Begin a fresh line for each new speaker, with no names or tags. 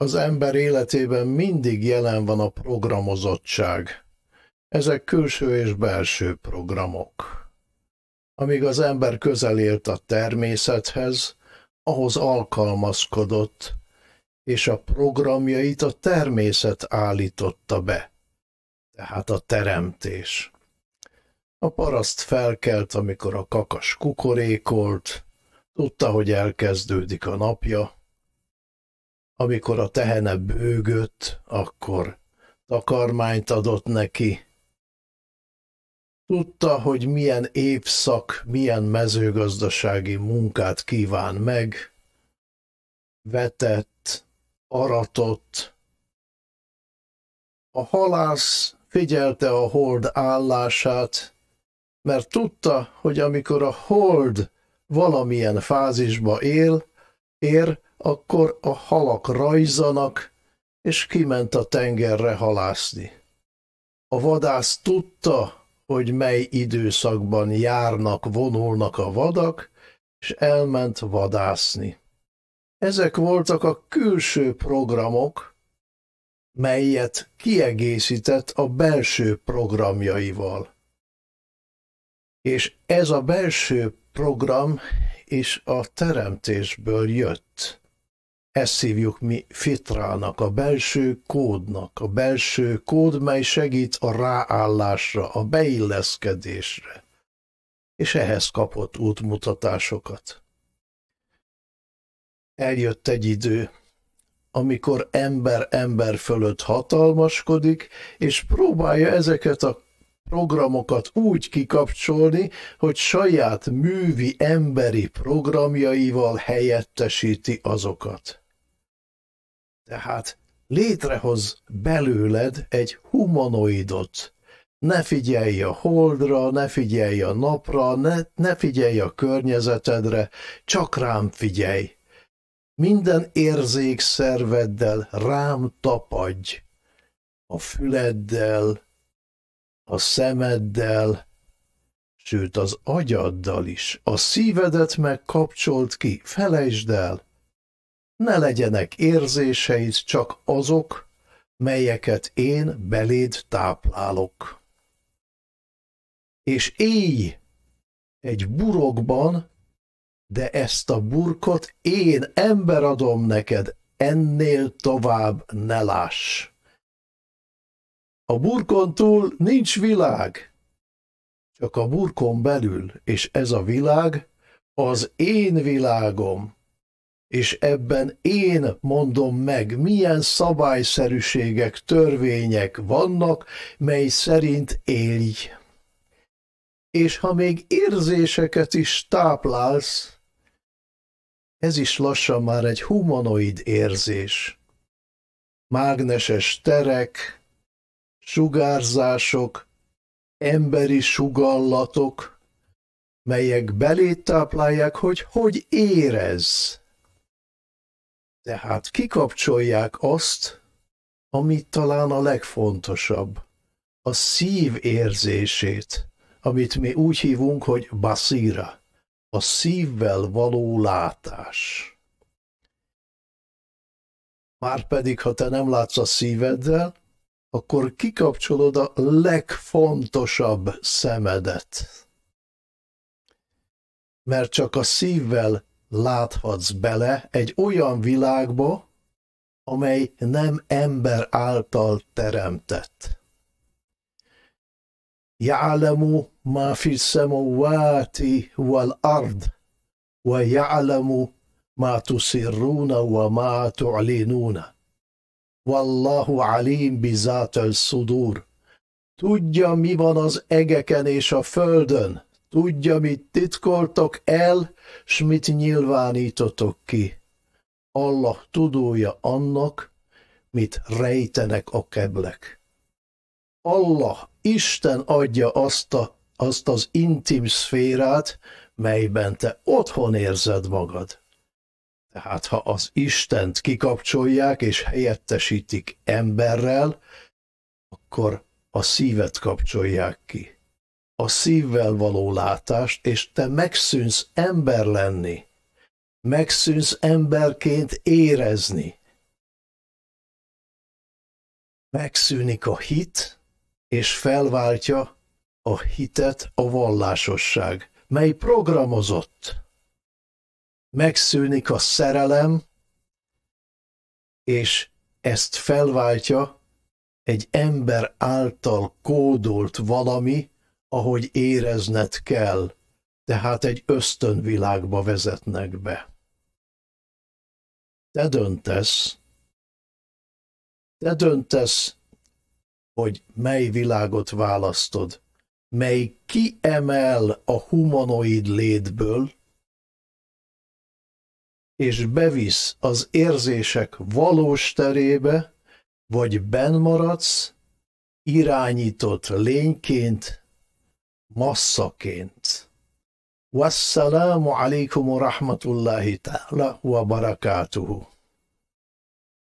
Az ember életében mindig jelen van a programozottság. Ezek külső és belső programok. Amíg az ember közel élt a természethez, ahhoz alkalmazkodott, és a programjait a természet állította be, tehát a teremtés. A paraszt felkelt, amikor a kakas kukorékolt, tudta, hogy elkezdődik a napja, amikor a tehene bőgött, akkor takarmányt adott neki. Tudta, hogy milyen évszak, milyen mezőgazdasági munkát kíván meg, vetett, aratott. A halász figyelte a hold állását, mert tudta, hogy amikor a hold valamilyen fázisba él, ér, akkor a halak rajzanak, és kiment a tengerre halászni. A vadász tudta, hogy mely időszakban járnak, vonulnak a vadak, és elment vadászni. Ezek voltak a külső programok, melyet kiegészített a belső programjaival. És ez a belső program is a teremtésből jött. Ezt hívjuk mi fitrának, a belső kódnak, a belső kód, mely segít a ráállásra, a beilleszkedésre, és ehhez kapott útmutatásokat. Eljött egy idő, amikor ember ember fölött hatalmaskodik, és próbálja ezeket a programokat úgy kikapcsolni, hogy saját művi emberi programjaival helyettesíti azokat. Tehát létrehoz belőled egy humanoidot. Ne figyelj a holdra, ne figyelj a napra, ne, ne figyelj a környezetedre, csak rám figyelj. Minden érzékszerveddel rám tapadj. A füleddel, a szemeddel, sőt az agyaddal is. A szívedet megkapcsolt ki, felejtsd el. Ne legyenek érzéseid csak azok, melyeket én beléd táplálok. És élj egy burokban, de ezt a burkot én ember adom neked, ennél tovább ne láss. A burkon túl nincs világ, csak a burkon belül, és ez a világ az én világom, és ebben én mondom meg, milyen szabályszerűségek, törvények vannak, mely szerint élj. És ha még érzéseket is táplálsz, ez is lassan már egy humanoid érzés. Mágneses terek, sugárzások, emberi sugallatok, melyek belét táplálják, hogy hogy érez. Tehát kikapcsolják azt, ami talán a legfontosabb, a szív érzését, amit mi úgy hívunk, hogy baszíra, a szívvel való látás. Márpedig, ha te nem látsz a szíveddel, akkor kikapcsolod a legfontosabb szemedet. Mert csak a szívvel láthatsz bele egy olyan világba, amely nem ember által teremtett. Ja'lemu ma fi samawati wal ard, wa ja'lamu ma tusirruna wa ma tu'linuna Wallahu alim el szudur. Tudja, mi van az egeken és a földön, tudja, mit titkoltok el, s mit nyilvánítotok ki. Allah tudója annak, mit rejtenek a keblek. Allah, Isten adja azt, a, azt az intim szférát, melyben te otthon érzed magad. Tehát ha az Istent kikapcsolják és helyettesítik emberrel, akkor a szívet kapcsolják ki. A szívvel való látást, és te megszűnsz ember lenni. Megszűnsz emberként érezni. Megszűnik a hit, és felváltja a hitet a vallásosság, mely programozott megszűnik a szerelem, és ezt felváltja egy ember által kódolt valami, ahogy érezned kell, tehát egy ösztönvilágba vezetnek be. Te döntesz, te döntesz, hogy mely világot választod, mely kiemel a humanoid létből, és bevisz az érzések valós terébe, vagy benmaradsz irányított lényként, masszaként. Wassalamu alaikum wa rahmatullahi ta'ala wa barakatuhu.